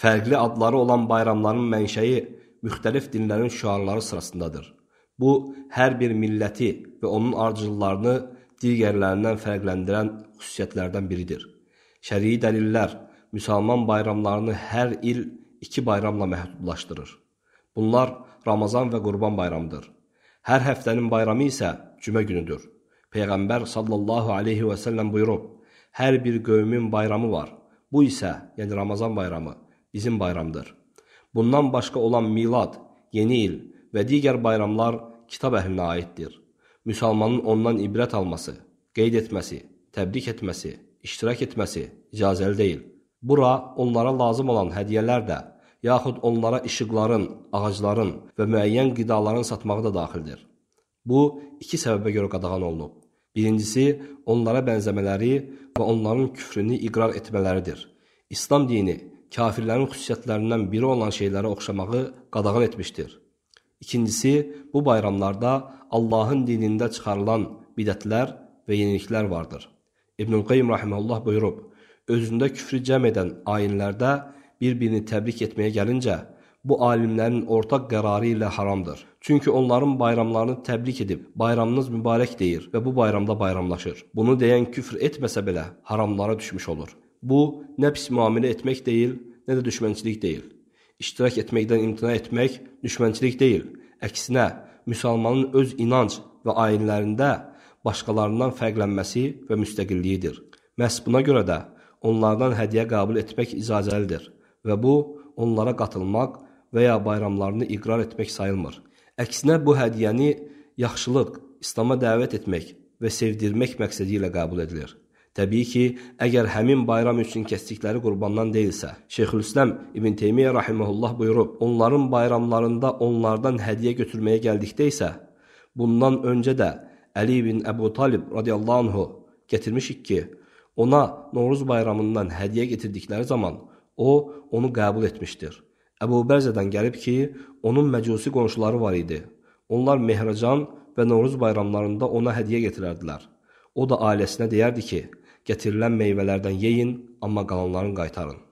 fərqli adları olan bayramların mənşəyi müxtəlif dinlərin şüarları sırasındadır. Bu hər bir milləti və onun arzularını digərlərindən fərqləndirən xüsusiyyətlərdən biridir. Şərii dəlillər müsəlman bayramlarını hər il iki bayramla məhdudlaşdırır. Bunlar Ramazan və Qurban bayramıdır. Hər həftənin bayramı isə cümə günüdür. Peyğəmbər sallallahu alayhi və sallam buyurub: "Hər bir qövmün bayramı var. Bu isə, yəni Ramazan bayramı bizim bayramdır. Bundan başqa olan milad, yeni il və digər bayramlar kitab əhlinə aiddir. Müsəlmanın ondan ibrət alması, qeyd etməsi, təbrik etməsi, iştirak etməsi icazəli deyil. Bura onlara lazım olan hədiyyələr də, yaxud onlara işıqların, ağacların və müəyyən qidaların satmağı da daxildir. Bu, iki səbəbə görə qadağan olunub. Birincisi, onlara bənzəmələri və onların küfrünü iqrar etmələridir. İslam dini kafirlərin xüsusiyyətlərindən biri olan şeylərə oxşamağı qadağan etmişdir. İkincisi, bu bayramlarda Allahın dinində çıxarılan bidətlər və yeniliklər vardır. İbnül Qayyim rahimehullah buyurub: "Özündə küfrü cəm edən ayinlərdə bir-birini təbrik etməyə gəlincə, bu alimlərin ortaq qərarı ilə haramdır. Çünki onların bayramlarını təbrik edib, bayramınız mübarək deyir və bu bayramda bayramlaşır. Bunu deyən küfr etməsə belə haramlara düşmüş olur. Bu nə pis müamilə etmək deyil, nə də düşmənçilik deyil. İştirak etməkdən imtina etmək düşmənçilik deyil. Əksinə, müsəlmanın öz inanc və ayinlərində başqalarından fərqlənməsi və müstəqilliyidir. Məhz buna görə də onlardan hədiyyə qəbul etmək icazəlidir və bu onlara qatılmaq və ya bayramlarını iqrar etmək sayılmır. Əksinə bu hədiyyəni yaxşılıq, İslam'a dəvət etmək və sevdirmək məqsədi ilə qəbul edilir. Təbii ki, əgər həmin bayram üçün kəsdikləri qurbandan deyilsə, Şeyxülislam İbn Teymiyyə rahimehullah buyurub, onların bayramlarında onlardan hədiyyə götürməyə gəldikdə isə, bundan öncə də Əli ibn Əbu Talib radiyallahu anhu gətirmişik ki, ona Novruz bayramından hədiyyə getirdikləri zaman o onu qəbul etmişdir. Əbu Bərzədən gəlib ki, onun məcusi qonşuları var idi. Onlar Mehracan və Novruz bayramlarında ona hədiyyə gətirərdilər. O da ailəsinə deyərdi ki, Gətirilən meyvələrdən yeyin, amma qalanlarını qaytarın.